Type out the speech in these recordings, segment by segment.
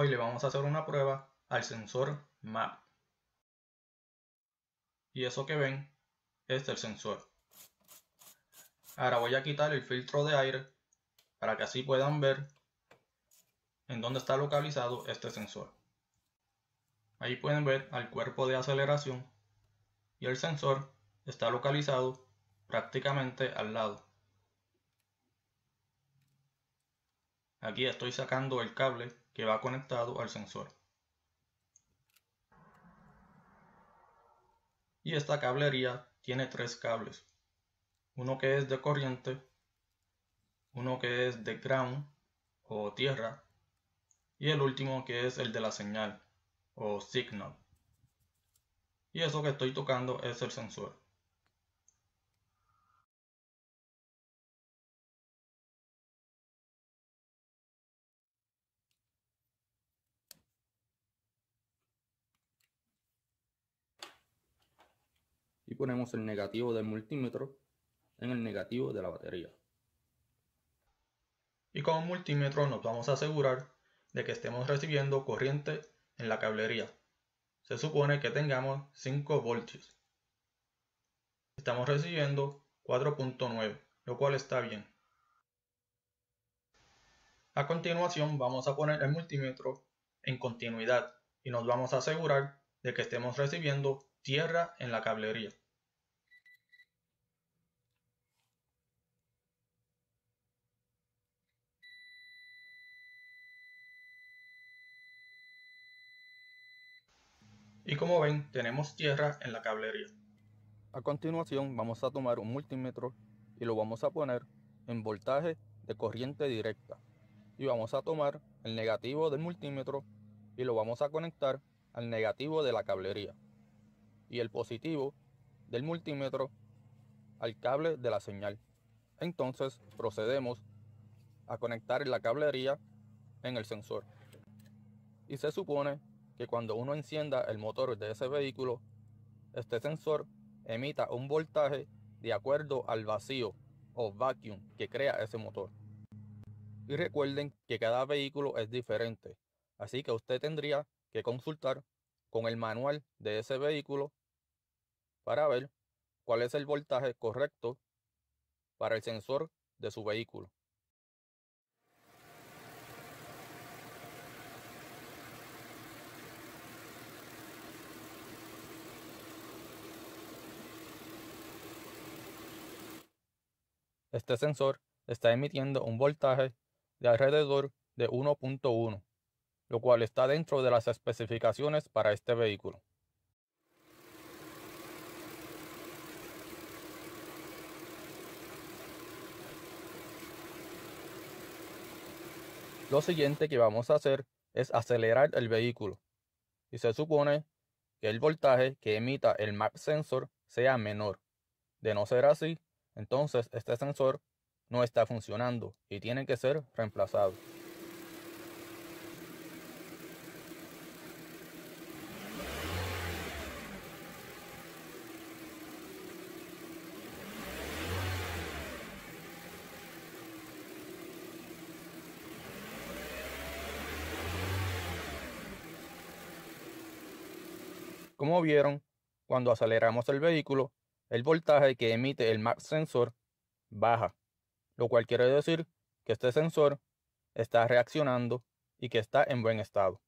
Hoy le vamos a hacer una prueba al sensor MAP. Y eso que ven es el sensor. Ahora voy a quitar el filtro de aire para que así puedan ver en dónde está localizado este sensor. Ahí pueden ver al cuerpo de aceleración y el sensor está localizado prácticamente al lado. Aquí estoy sacando el cable que va conectado al sensor. Y esta cablería tiene tres cables. Uno que es de corriente, uno que es de ground o tierra y el último que es el de la señal o signal. Y eso que estoy tocando es el sensor. y ponemos el negativo del multímetro en el negativo de la batería. Y con un multímetro nos vamos a asegurar de que estemos recibiendo corriente en la cablería. Se supone que tengamos 5 voltios. Estamos recibiendo 4.9, lo cual está bien. A continuación vamos a poner el multímetro en continuidad y nos vamos a asegurar de que estemos recibiendo tierra en la cablería. y como ven tenemos tierra en la cablería. A continuación vamos a tomar un multímetro y lo vamos a poner en voltaje de corriente directa y vamos a tomar el negativo del multímetro y lo vamos a conectar al negativo de la cablería y el positivo del multímetro al cable de la señal. Entonces procedemos a conectar la cablería en el sensor. Y se supone que cuando uno encienda el motor de ese vehículo, este sensor emita un voltaje de acuerdo al vacío o vacuum que crea ese motor. Y recuerden que cada vehículo es diferente, así que usted tendría que consultar con el manual de ese vehículo para ver cuál es el voltaje correcto para el sensor de su vehículo. Este sensor está emitiendo un voltaje de alrededor de 1.1, lo cual está dentro de las especificaciones para este vehículo. Lo siguiente que vamos a hacer es acelerar el vehículo y se supone que el voltaje que emita el map sensor sea menor. De no ser así, entonces este sensor no está funcionando y tiene que ser reemplazado. Como vieron, cuando aceleramos el vehículo, el voltaje que emite el MAX sensor baja, lo cual quiere decir que este sensor está reaccionando y que está en buen estado.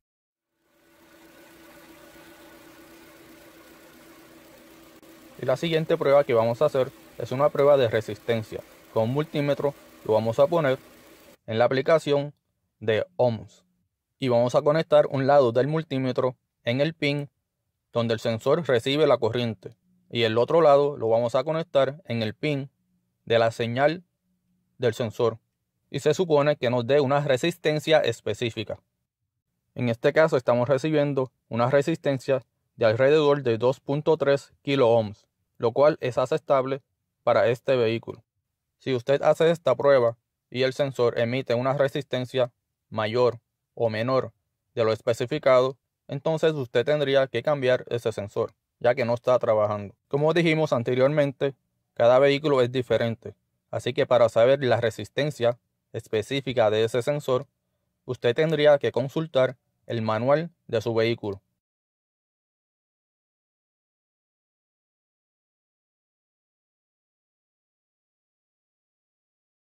Y la siguiente prueba que vamos a hacer es una prueba de resistencia. Con multímetro lo vamos a poner en la aplicación de ohms y vamos a conectar un lado del multímetro en el pin donde el sensor recibe la corriente y el otro lado lo vamos a conectar en el pin de la señal del sensor y se supone que nos dé una resistencia específica. En este caso estamos recibiendo una resistencia de alrededor de 2.3 kilo lo cual es aceptable para este vehículo. Si usted hace esta prueba y el sensor emite una resistencia mayor o menor de lo especificado, entonces usted tendría que cambiar ese sensor ya que no está trabajando. Como dijimos anteriormente, cada vehículo es diferente, así que para saber la resistencia específica de ese sensor, usted tendría que consultar el manual de su vehículo.